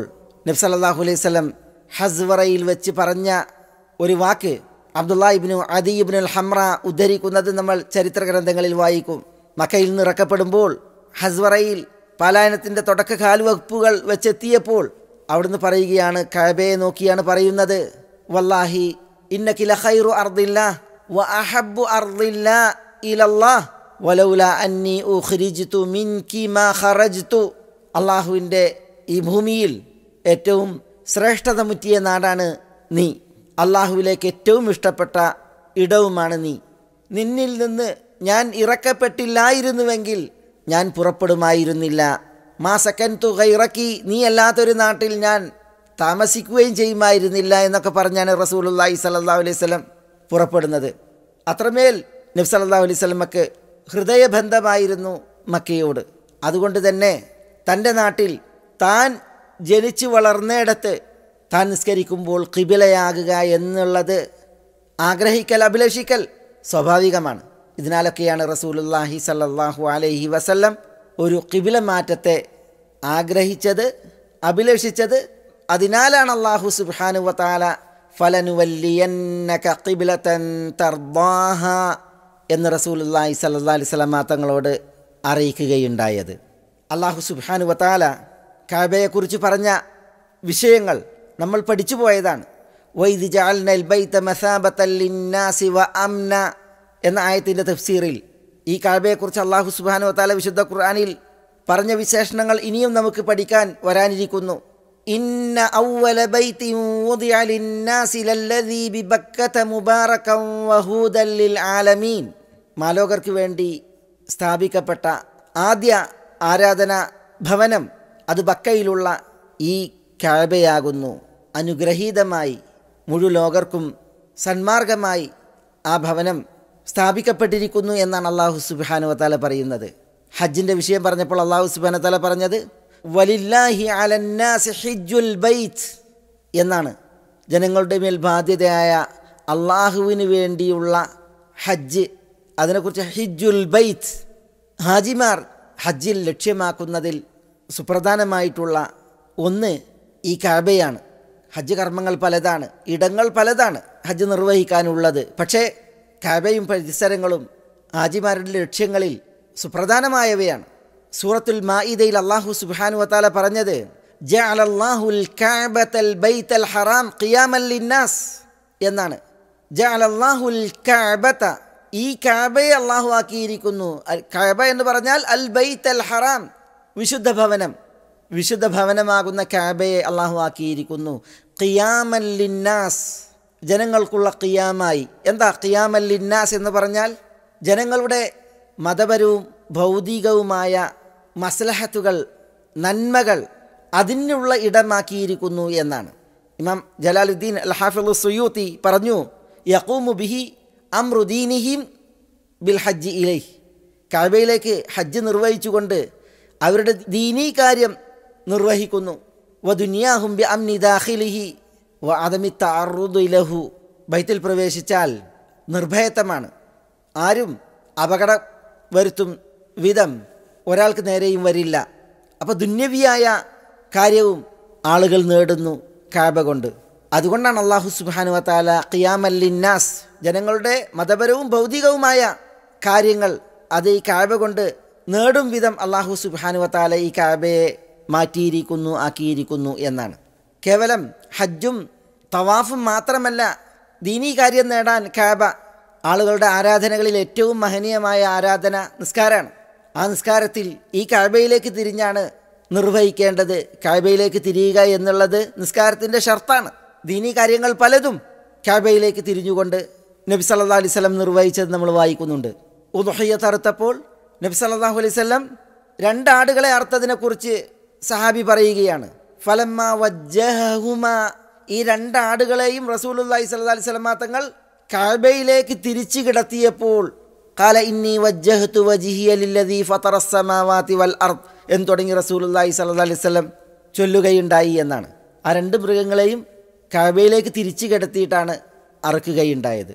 നബ്സല്ലാഹു അലൈഹി സ്വലം ഹസ്വറയിൽ വെച്ച് പറഞ്ഞ ഒരു വാക്ക് അബ്ദുല്ലാ ഇബിനു അദീബിനുൽ ഹംറ ഉദ്ധരിക്കുന്നത് നമ്മൾ ചരിത്ര ഗ്രന്ഥങ്ങളിൽ വായിക്കും മക്കയിൽ നിന്ന് ഇറക്കപ്പെടുമ്പോൾ ഹസ്വറയിൽ പലായനത്തിൻ്റെ തുടക്ക കാൽവെപ്പുകൾ വെച്ചെത്തിയപ്പോൾ അവിടുന്ന് പറയുകയാണ് കബയെ നോക്കിയാണ് പറയുന്നത് വല്ലാഹി ഇന്ന കിലഹൈറു അർദില്ല വ അഹബു അർദില്ല ഇലല്ലാ വലൗല അന്നി മിൻ മിൻകി മാ ഖറജ്തു അള്ളാഹുവിൻ്റെ ഈ ഭൂമിയിൽ ഏറ്റവും ശ്രേഷ്ഠത മുറ്റിയ നാടാണ് നീ അള്ളാഹുവിലേക്ക് ഏറ്റവും ഇഷ്ടപ്പെട്ട ഇടവുമാണ് നീ നിന്നിൽ നിന്ന് ഞാൻ ഇറക്കപ്പെട്ടില്ലായിരുന്നുവെങ്കിൽ ഞാൻ പുറപ്പെടുമായിരുന്നില്ല മാ സെക്കൻ തുക ഇറക്കി നീ അല്ലാത്തൊരു നാട്ടിൽ ഞാൻ താമസിക്കുകയും ചെയ്യുമായിരുന്നില്ല എന്നൊക്കെ പറഞ്ഞാണ് റസൂലുല്ലാഹി സല്ലാ അലൈവല്ലം പുറപ്പെടുന്നത് അത്രമേൽ നബ്സല്ലാ അലൈവല്ലമക്ക് ഹൃദയബന്ധമായിരുന്നു മക്കയോട് അതുകൊണ്ട് തന്നെ തൻ്റെ നാട്ടിൽ താൻ ജനിച്ചു വളർന്നയിടത്ത് താൻ നിസ്കരിക്കുമ്പോൾ കിബിലയാകുക എന്നുള്ളത് ആഗ്രഹിക്കൽ അഭിലഷിക്കൽ സ്വാഭാവികമാണ് ഇതിനാലൊക്കെയാണ് റസൂലുല്ലാഹി സല്ലാഹു അലൈഹി വസല്ലം ഒരു കിബില മാറ്റത്തെ ആഗ്രഹിച്ചത് അഭിലഷിച്ചത് അതിനാലാണ് അള്ളാഹു സുബാനു വത്താല ഫലനുവല്ലിയന്നക കിബിലത്തൻ തർബാഹ എന്ന് റസൂലി സല്ലി അലിസ്ലാമ തങ്ങളോട് അറിയിക്കുകയുണ്ടായത് അള്ളാഹു സുബാനു വത്താല കാബയെക്കുറിച്ച് പറഞ്ഞ വിഷയങ്ങൾ നമ്മൾ പഠിച്ചു പോയതാണ് എന്ന ആയത്തിൻ്റെ തഫ്സീറിൽ ഈ കാബയെക്കുറിച്ച് അള്ളാഹു സുബാനു വത്താല വിശുദ്ധ ഖുർആാനിൽ പറഞ്ഞ വിശേഷണങ്ങൾ ഇനിയും നമുക്ക് പഠിക്കാൻ വരാനിരിക്കുന്നു إن أول بيت وضع للناس للذي മാലോകർക്ക് വേണ്ടി സ്ഥാപിക്കപ്പെട്ട ആദ്യ ആരാധന ഭവനം അത് ബക്കയിലുള്ള ഈ കാബയാകുന്നു അനുഗ്രഹീതമായി മുഴുലോകർക്കും സന്മാർഗമായി ആ ഭവനം സ്ഥാപിക്കപ്പെട്ടിരിക്കുന്നു എന്നാണ് അള്ളാഹു സുബാനുവത്താല പറയുന്നത് ഹജ്ജിൻ്റെ വിഷയം പറഞ്ഞപ്പോൾ അള്ളാഹു സുബാനത്താല പറഞ്ഞത് വലില്ലാഹി അലന്നാസിജുൽ ബൈത്ത് എന്നാണ് ജനങ്ങളുടെ മേൽ ബാധ്യതയായ അള്ളാഹുവിന് വേണ്ടിയുള്ള ഹജ്ജ് അതിനെക്കുറിച്ച് ഹിജുൽ ബൈത്ത് ഹാജിമാർ ഹജ്ജിൽ ലക്ഷ്യമാക്കുന്നതിൽ സുപ്രധാനമായിട്ടുള്ള ഒന്ന് ഈ കഅബയാണ് ഹജ്ജ് കർമ്മങ്ങൾ പലതാണ് ഇടങ്ങൾ പലതാണ് ഹജ്ജ് നിർവഹിക്കാനുള്ളത് പക്ഷേ കഅബയും പരിസരങ്ങളും ഹാജിമാരുടെ ലക്ഷ്യങ്ങളിൽ സുപ്രധാനമായവയാണ് സൂറത്തുൽ മായിദയിൽ അള്ളാഹു സുബാനു വത്താല പറഞ്ഞത് ഹറാം എന്നാണ് ജഅലല്ലാഹുൽ കഅബത ഈ കാബയെ അള്ളാഹു ആക്കിയിരിക്കുന്നു കാബ എന്ന് പറഞ്ഞാൽ അൽ ബൈത്ത് അൽ ഹറാം വിശുദ്ധ ഭവനം വിശുദ്ധ ഭവനമാകുന്ന കാബയെ അള്ളാഹു ആക്കിയിരിക്കുന്നു ഖിയാമല്ലിന്നാസ് ജനങ്ങൾക്കുള്ള ഖിയാമായി എന്താ ഖിയാമല്ലിന്നാസ് എന്ന് പറഞ്ഞാൽ ജനങ്ങളുടെ മതപരവും ഭൗതികവുമായ മസ്ലഹത്തുകൾ നന്മകൾ അതിനുള്ള ഇടമാക്കിയിരിക്കുന്നു എന്നാണ് ഇമാം ജലാലുദ്ദീൻ അൽ സുയൂത്തി പറഞ്ഞു യക്കൂമു ബിഹി അമ്രുദീനിഹിം ബിൽ ഹജ്ജ് ഇലൈഹ് കഴബയിലേക്ക് ഹജ്ജ് നിർവഹിച്ചുകൊണ്ട് അവരുടെ ദീനീ കാര്യം നിർവഹിക്കുന്നു ദുനിയാഹും ബി അം നിദാഹിലിഹി വ അതമി താറുദുലഹു ബൈത്തിൽ പ്രവേശിച്ചാൽ നിർഭയത്വമാണ് ആരും അപകടം വരുത്തും വിധം ഒരാൾക്ക് നേരെയും വരില്ല അപ്പോൾ ദുന്യവിയായ കാര്യവും ആളുകൾ നേടുന്നു കാബ കൊണ്ട് അതുകൊണ്ടാണ് അള്ളാഹു സുബാനുവത്താല ഖിയാമല്ലിന്നാസ് ജനങ്ങളുടെ മതപരവും ഭൗതികവുമായ കാര്യങ്ങൾ അത് ഈ കാഴ്വ കൊണ്ട് നേടും വിധം അള്ളാഹു സുബാനുവത്താല ഈ കാബയെ മാറ്റിയിരിക്കുന്നു ആക്കിയിരിക്കുന്നു എന്നാണ് കേവലം ഹജ്ജും തവാഫും മാത്രമല്ല ദീനീ കാര്യം നേടാൻ കാബ ആളുകളുടെ ആരാധനകളിൽ ഏറ്റവും മഹനീയമായ ആരാധന നിസ്കാരമാണ് ആ നിസ്കാരത്തിൽ ഈ കാഴ്ബയിലേക്ക് തിരിഞ്ഞാണ് നിർവഹിക്കേണ്ടത് കാഴ്ബയിലേക്ക് തിരിയുക എന്നുള്ളത് നിസ്കാരത്തിൻ്റെ ഷർത്താണ് ദീനീ കാര്യങ്ങൾ പലതും കാഴ്ബയിലേക്ക് തിരിഞ്ഞുകൊണ്ട് നബി സല്ലാ അലൈഹി നിർവഹിച്ചത് നമ്മൾ വായിക്കുന്നുണ്ട് ഉദുഹയ്യത്ത് അറുത്തപ്പോൾ നബി സല്ലാഹു അലൈഹി സ്വലം രണ്ടാടുകളെ അറുത്തതിനെക്കുറിച്ച് സഹാബി പറയുകയാണ് ഫലമ്മ വജ്ജഹുമ ഈ രണ്ടാടുകളെയും റസൂൽ സല്ലാ അലൈഹി സ്വലമാ തങ്ങൾ കാബയിലേക്ക് തിരിച്ചു കിടത്തിയപ്പോൾ കാല ഇന്നി വജ്ജഹത്തു വജിഹിയലില്ലതി ഫറസ്സമാവാത്തി വൽ അർത്ത് എന്ന് തുടങ്ങി റസൂലുല്ലാഹി സല്ലാ അലൈഹി സ്വലം ചൊല്ലുകയുണ്ടായി എന്നാണ് ആ രണ്ട് മൃഗങ്ങളെയും കാബയിലേക്ക് തിരിച്ചു കിടത്തിയിട്ടാണ് അറക്കുകയുണ്ടായത്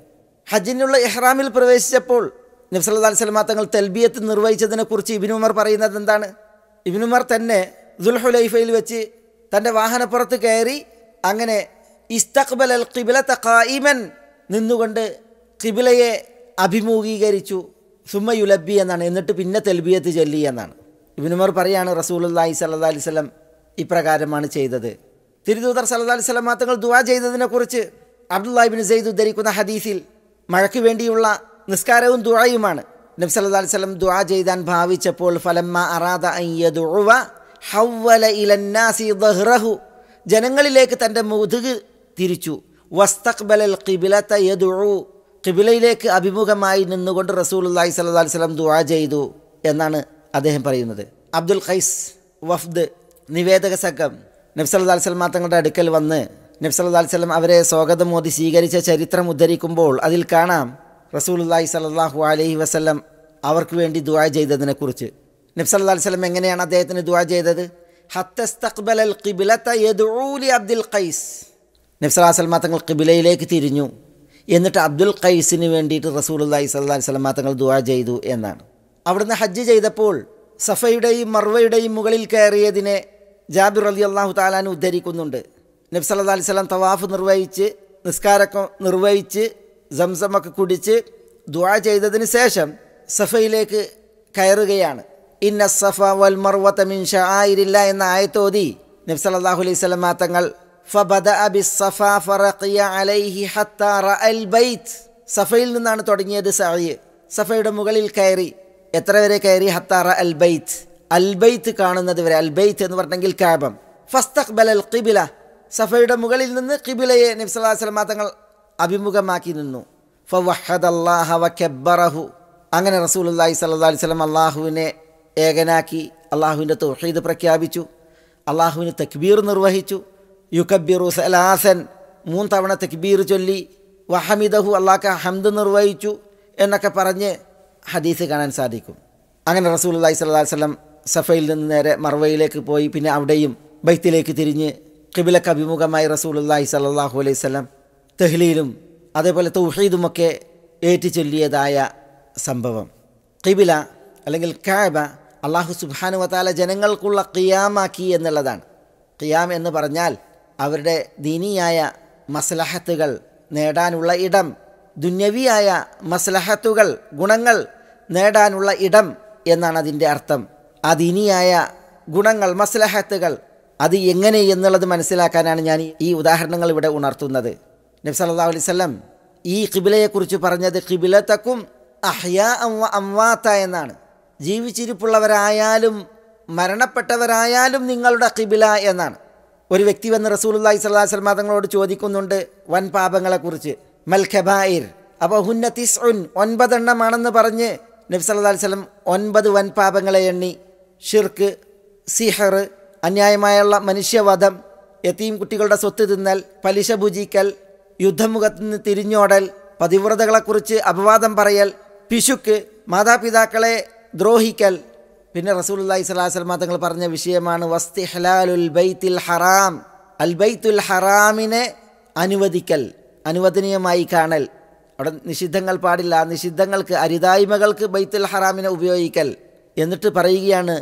ഹജ്ജിനുള്ള എഹ്റാമിൽ പ്രവേശിച്ചപ്പോൾ നബ്സല്ലാ സ്വലമ തങ്ങൾ തെൽബിയത്ത് നിർവഹിച്ചതിനെക്കുറിച്ച് ഇബിനുമർ പറയുന്നത് എന്താണ് ഇബിനുമർ തന്നെ ദുൽഹുലൈഫയിൽ വെച്ച് തൻ്റെ വാഹനപ്പുറത്ത് കയറി അങ്ങനെ ഇസ്തഖ്ബൽ അൽ കിബില തഖായിമൻ നിന്നുകൊണ്ട് കിബിലയെ അഭിമുഖീകരിച്ചു സുമ്മയുലബി എന്നാണ് എന്നിട്ട് പിന്നെ തെൽബിയത്ത് ചൊല്ലി എന്നാണ് ഇബിനുമർ പറയാണ് റസൂലി സല്ലാ അലിസ്ലം ഇപ്രകാരമാണ് ചെയ്തത് തിരുദൂതർ സല്ലാ അലിസ്ലമാ തങ്ങൾ ദുവാ ചെയ്തതിനെക്കുറിച്ച് അബ്ദുല്ലാഹിബിൻ സെയ്ദ് ഉദ്ധരിക്കുന്ന ഹദീസിൽ മഴയ്ക്ക് വേണ്ടിയുള്ള നിസ്കാരവും ദുഴയുമാണ് നബി സല്ലാ വല്ലം ദുആ ചെയ്താൻ ഭാവിച്ചപ്പോൾ ഫലമ്മ അറാദ അയ്യദുവ ഹവ്വല ഇലന്നാസി ദഹ്റഹു ജനങ്ങളിലേക്ക് തൻ്റെ മുതുക് തിരിച്ചു വസ്തഖ്ബലൽ കിബിലത്ത യദുഴു കിബിലയിലേക്ക് അഭിമുഖമായി നിന്നുകൊണ്ട് റസൂലുല്ലാഹി സല്ലാ വല്ലം ദുആ ചെയ്തു എന്നാണ് അദ്ദേഹം പറയുന്നത് അബ്ദുൽ ഖൈസ് വഫ്ദ് നിവേദക സംഘം നബ്സല്ലാ വല്ലം തങ്ങളുടെ അടുക്കൽ വന്ന് നബ്സല്ലാ വല്ലം അവരെ സ്വാഗതം മോദി സ്വീകരിച്ച ചരിത്രം ഉദ്ധരിക്കുമ്പോൾ അതിൽ കാണാം റസൂലുല്ലാഹി സലാഹു അലഹി വസ്ലം അവർക്ക് വേണ്ടി ദുവാ ചെയ്തതിനെക്കുറിച്ച് നബ്സല്ലാ വല്ലം എങ്ങനെയാണ് അദ്ദേഹത്തിന് ദുവാ ചെയ്തത് ഹത്തസ്തഖ്ബലൽ ഖിബിലത്ത അബ്ദുൽ ഖൈസ് നബ്സല്ലാ തങ്ങൾ ഖിബിലയിലേക്ക് തിരിഞ്ഞു എന്നിട്ട് അബ്ദുൽ ഖൈസിന് വേണ്ടിയിട്ട് റസൂലുല്ലാഹി സല്ലാ വല്ലം തങ്ങൾ ദുവാ ചെയ്തു എന്നാണ് അവിടുന്ന് ഹജ്ജ് ചെയ്തപ്പോൾ സഫയുടെയും മർവയുടെയും മുകളിൽ കയറിയതിനെ ജാബിർ അലി അള്ളാഹു താലാൻ ഉദ്ധരിക്കുന്നുണ്ട് നബ്സല്ലാ അലിസ്ലാം തവാഫ് നിർവഹിച്ച് നിസ്കാരമൊക്കെ നിർവഹിച്ച് സംസമൊക്കെ കുടിച്ച് ദുവാ ചെയ്തതിന് ശേഷം സഫയിലേക്ക് കയറുകയാണ് ഇന്ന സഫ വൽ മർവത്ത മിൻഷ ആയിരില്ല എന്ന ആയത്തോതി നബ്സല്ലാഹു അലൈഹി സ്വലം ബൈത്ത് സഫയിൽ നിന്നാണ് തുടങ്ങിയത് സഹി സഫയുടെ മുകളിൽ കയറി എത്ര വരെ കയറി ഹത്താറ അൽ ബൈത്ത് അൽ ബൈത്ത് കാണുന്നത് വരെ അൽ ബൈത്ത് എന്ന് പറഞ്ഞെങ്കിൽ കാബം ഫസ്തഖ് ബൽ അൽ ഖിബില സഫയുടെ മുകളിൽ നിന്ന് കിബിലയെ നബ്സല്ലാസ്ലമ തങ്ങൾ അഭിമുഖമാക്കി നിന്നു ഫവഹദല്ലാഹു അങ്ങനെ റസൂൽ അല്ലാഹി സല്ലാ അലിസ്ലം അള്ളാഹുവിനെ ഏകനാക്കി അള്ളാഹുവിൻ്റെ തൊഹീദ് പ്രഖ്യാപിച്ചു അള്ളാഹുവിന് തക്ബീർ നിർവഹിച്ചു യുക്കബിറു സലാസൻ മൂന്ന് തവണ തക്ബീർ ചൊല്ലി വഹമിദഹു അള്ളാഹ് ഹംദ് നിർവഹിച്ചു എന്നൊക്കെ പറഞ്ഞ് ഹദീസ് കാണാൻ സാധിക്കും അങ്ങനെ റസൂൽ അള്ളാഹി സല്ലാ വല്ലം സഫയിൽ നിന്ന് നേരെ മർവയിലേക്ക് പോയി പിന്നെ അവിടെയും ബൈത്തിലേക്ക് തിരിഞ്ഞ് കിബിലക്ക് അഭിമുഖമായി റസൂലുല്ലാഹി സലാഹു അലൈഹി സ്വലം തെഹ്ലീലും അതേപോലെ തൗഹീദുമൊക്കെ ഏറ്റുചൊല്ലിയതായ സംഭവം കിബില അല്ലെങ്കിൽ കാബ അള്ളാഹു സുബാനു വത്താല ജനങ്ങൾക്കുള്ള ഖിയാമാക്കി എന്നുള്ളതാണ് ഖിയാം എന്ന് പറഞ്ഞാൽ അവരുടെ ദീനിയായ മസ്ലഹത്തുകൾ നേടാനുള്ള ഇടം ദുന്യവിയായ മസ്ലഹത്തുകൾ ഗുണങ്ങൾ നേടാനുള്ള ഇടം എന്നാണ് അതിൻ്റെ അർത്ഥം ആ ദീനിയായ ഗുണങ്ങൾ മസ്ലഹത്തുകൾ അത് എങ്ങനെ എന്നുള്ളത് മനസ്സിലാക്കാനാണ് ഞാൻ ഈ ഉദാഹരണങ്ങൾ ഇവിടെ ഉണർത്തുന്നത് നബ്സ് അല്ലാ അലൈവല്ലം ഈ കിബിലയെക്കുറിച്ച് പറഞ്ഞത് കിബിലത്തക്കും അഹ്യാ അംവാത്ത എന്നാണ് ജീവിച്ചിരിപ്പുള്ളവരായാലും മരണപ്പെട്ടവരായാലും നിങ്ങളുടെ കിബില എന്നാണ് ഒരു വ്യക്തി വന്ന് റസൂലുല്ലാഹി സ്വല്ലാ സ്വലമ തങ്ങളോട് ചോദിക്കുന്നുണ്ട് വൻ പാപങ്ങളെക്കുറിച്ച് മൽ ഖബായിർ അപ്പോൾ ഹുന്ന ഉൻ ഒൻപതെണ്ണമാണെന്ന് പറഞ്ഞ് നബ്സ് അല്ലാ വല്ലം ഒൻപത് വൻ പാപങ്ങളെ എണ്ണി ഷിർക്ക് സിഹർ അന്യായമായുള്ള മനുഷ്യവധം എത്തീം കുട്ടികളുടെ സ്വത്ത് തിന്നൽ പലിശ ഭുജിക്കൽ യുദ്ധമുഖത്ത് നിന്ന് തിരിഞ്ഞോടൽ പതിവ്രതകളെക്കുറിച്ച് അപവാദം പറയൽ പിശുക്ക് മാതാപിതാക്കളെ ദ്രോഹിക്കൽ പിന്നെ റസൂൽ അല്ലാഹി സ്വലാസ്ലമ തങ്ങൾ പറഞ്ഞ വിഷയമാണ് വസ്തി ഹലാലുൽ ബൈത്തിൽ ഹറാം അൽ ബൈത്തുൽ ഹറാമിനെ അനുവദിക്കൽ അനുവദനീയമായി കാണൽ അവിടെ നിഷിദ്ധങ്ങൾ പാടില്ല നിഷിദ്ധങ്ങൾക്ക് അരിതായ്മകൾക്ക് ബൈത്തുൽ ഹറാമിനെ ഉപയോഗിക്കൽ എന്നിട്ട് പറയുകയാണ്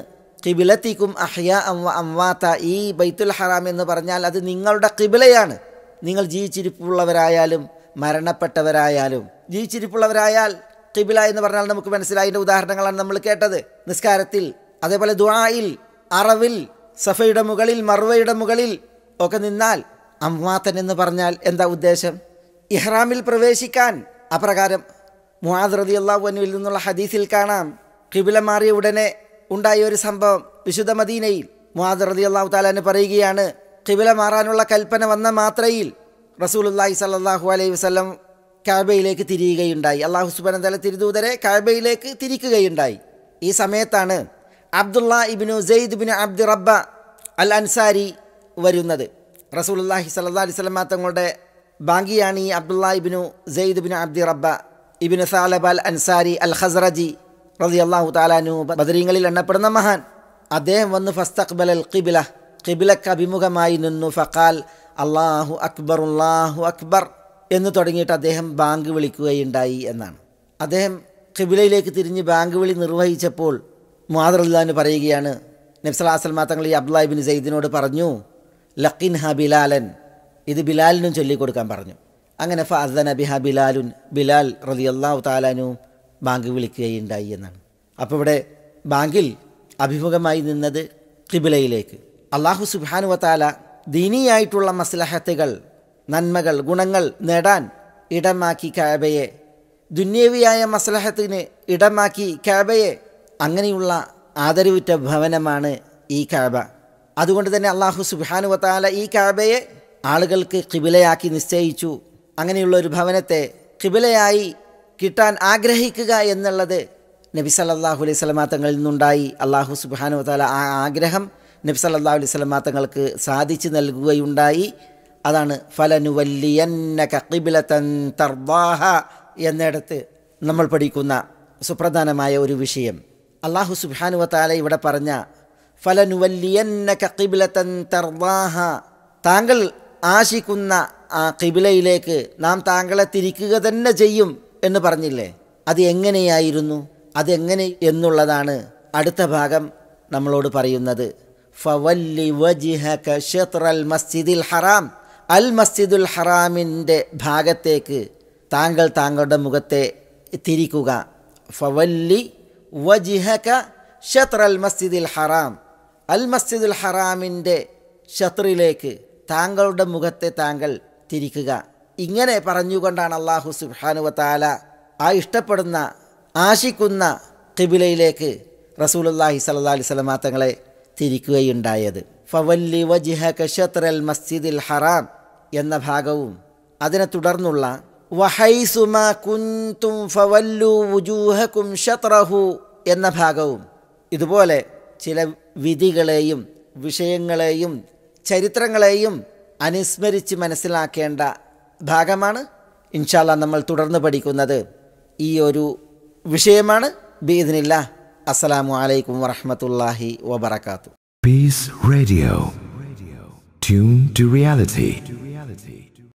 കിബിലത്തിക്കും അഹ്യ അംവ അംവാത്ത ഈ ബൈത്തുൽ ഹറാം എന്ന് പറഞ്ഞാൽ അത് നിങ്ങളുടെ കിബിലയാണ് നിങ്ങൾ ജീവിച്ചിരിപ്പുള്ളവരായാലും മരണപ്പെട്ടവരായാലും ജീവിച്ചിരിപ്പുള്ളവരായാൽ കിബില എന്ന് പറഞ്ഞാൽ നമുക്ക് മനസ്സിലായതിൻ്റെ ഉദാഹരണങ്ങളാണ് നമ്മൾ കേട്ടത് നിസ്കാരത്തിൽ അതേപോലെ ദുആയിൽ അറവിൽ സഫയുടെ മുകളിൽ മറുവയുടെ മുകളിൽ ഒക്കെ നിന്നാൽ അമ്മാത്തൻ എന്ന് പറഞ്ഞാൽ എന്താ ഉദ്ദേശം ഇഹ്റാമിൽ പ്രവേശിക്കാൻ അപ്രകാരം മുഹാദ് റതി അള്ളാഹു അന്നുവിൽ നിന്നുള്ള ഹദീസിൽ കാണാം കിബില മാറിയ ഉടനെ ഉണ്ടായ ഒരു സംഭവം വിശുദ്ധ മദീനയിൽ മുഹാദ് റതി അള്ളാഹു താലാന് പറയുകയാണ് കിബില മാറാനുള്ള കൽപ്പന വന്ന മാത്രയിൽ റസൂലുല്ലാഹി സല്ലാഹു അലൈഹി വസ്ലം കാബയിലേക്ക് തിരിയുകയുണ്ടായി അള്ളാഹു സുബാന തല തിരുദൂതരെ കാബയിലേക്ക് തിരിക്കുകയുണ്ടായി ഈ സമയത്താണ് അബ്ദുള്ള ഇബിനു സെയ്ദ് ബിനു അബ്ദു റബ്ബ അൽ അൻസാരി വരുന്നത് റസൂലുല്ലാഹി സല്ലാ അലൈഹി സ്വലം തങ്ങളുടെ ബാങ്കിയാണ് ഈ അബ്ദുള്ള ഇബിനു സെയ്ദ് ബിനു അബ്ദി റബ്ബ ഇബിനു സാലബ് അൽ അൻസാരി അൽ ഹസ്രജി റസി അള്ളാഹു താലാനു ബദരീങ്ങളിൽ എണ്ണപ്പെടുന്ന മഹാൻ അദ്ദേഹം വന്ന് ഫസ്തഖ്ബൽ അൽ കിബില കിബിലക്ക് അഭിമുഖമായി നിന്നു ഫക്കാൽ അള്ളാഹു അക്ബർ ഉള്ളാഹു അക്ബർ എന്ന് തുടങ്ങിയിട്ട് അദ്ദേഹം ബാങ്ക് വിളിക്കുകയുണ്ടായി എന്നാണ് അദ്ദേഹം കിബിലയിലേക്ക് തിരിഞ്ഞ് ബാങ്ക് വിളി നിർവഹിച്ചപ്പോൾ മുഹാദർദാന് പറയുകയാണ് നബ്സലാസ്ലമാ തങ്ങൾ ഈ അബ്ദുല്ലാഹിബിൻ സെയ്ദിനോട് പറഞ്ഞു ലക്കിൻ ഹ ബിലാലൻ ഇത് ബിലാലിനും ചൊല്ലിക്കൊടുക്കാൻ പറഞ്ഞു അങ്ങനെ ഫ അസന ബിഹ ബിലാലുൻ ബിലാൽ അള്ളാഹു താലാനും ബാങ്ക് വിളിക്കുകയുണ്ടായി എന്നാണ് അപ്പോൾ ഇവിടെ ബാങ്കിൽ അഭിമുഖമായി നിന്നത് കിബിലയിലേക്ക് അള്ളാഹു സുബാനുവത്താല ദീനിയായിട്ടുള്ള മസ്ലഹത്തുകൾ നന്മകൾ ഗുണങ്ങൾ നേടാൻ ഇടമാക്കി കാബയെ ദുന്യവിയായ മസ്ലഹത്തിന് ഇടമാക്കി കാബയെ അങ്ങനെയുള്ള ആദരവുറ്റ ഭവനമാണ് ഈ കാബ അതുകൊണ്ട് തന്നെ അള്ളാഹു സുബാനുവത്താല ഈ കാബയെ ആളുകൾക്ക് കിബിലയാക്കി നിശ്ചയിച്ചു അങ്ങനെയുള്ള ഒരു ഭവനത്തെ കിബിലയായി കിട്ടാൻ ആഗ്രഹിക്കുക എന്നുള്ളത് നബി സല്ലാഹു അലൈഹി സ്വലമാ തങ്ങളിൽ നിന്നുണ്ടായി അള്ളാഹു സുബാനു താല ആ ആഗ്രഹം നബി സല്ലാ അലൈഹി സ്വലമാ തങ്ങൾക്ക് സാധിച്ചു നൽകുകയുണ്ടായി അതാണ് തർവാഹ എന്നിടത്ത് നമ്മൾ പഠിക്കുന്ന സുപ്രധാനമായ ഒരു വിഷയം അള്ളാഹു സുബാനു താല ഇവിടെ പറഞ്ഞ തർവാഹ താങ്കൾ ആശിക്കുന്ന ആ കിബിലയിലേക്ക് നാം താങ്കളെ തിരിക്കുക തന്നെ ചെയ്യും എന്ന് പറഞ്ഞില്ലേ അത് എങ്ങനെയായിരുന്നു അതെങ്ങനെ എന്നുള്ളതാണ് അടുത്ത ഭാഗം നമ്മളോട് പറയുന്നത് ഫവല്ലി വജിഹക ഹറാം അൽ മസ്ജിദുൽ ഹറാമിൻ്റെ ഭാഗത്തേക്ക് താങ്കൾ താങ്കളുടെ മുഖത്തെ തിരിക്കുക ഫവല്ലി വജിഹക അൽ മസ്ജിദുൽ ഹറാം അൽ മസ്ജിദുൽ ഹറാമിൻ്റെ ഷത്രിലേക്ക് താങ്കളുടെ മുഖത്തെ താങ്കൾ തിരിക്കുക ഇങ്ങനെ പറഞ്ഞുകൊണ്ടാണ് അള്ളാഹു സുബാനുവത്താല ആ ഇഷ്ടപ്പെടുന്ന ആശിക്കുന്ന കിബിലയിലേക്ക് റസൂലുല്ലാഹി സല്ലാ അലൈഹി സ്വലമാ തങ്ങളെ തിരിക്കുകയുണ്ടായത് ഫവല്ലി വജിഹ കഷത്രൽ മസ്ജിദിൽ ഹറാം എന്ന ഭാഗവും അതിനെ തുടർന്നുള്ള വഹൈസുമാ കുന്തും ഫവല്ലു വുജൂഹക്കും ഷത്രഹു എന്ന ഭാഗവും ഇതുപോലെ ചില വിധികളെയും വിഷയങ്ങളെയും ചരിത്രങ്ങളെയും അനുസ്മരിച്ച് മനസ്സിലാക്കേണ്ട ഭാഗമാണ് ഇൻഷാല്ല നമ്മൾ തുടർന്ന് പഠിക്കുന്നത് ഈ ഒരു വിഷയമാണ് ബീദിനില്ല അസ്സലാമു അലൈക്കും വറഹമത്തല്ലാഹി വബർക്കാത്തു peace radio tune to reality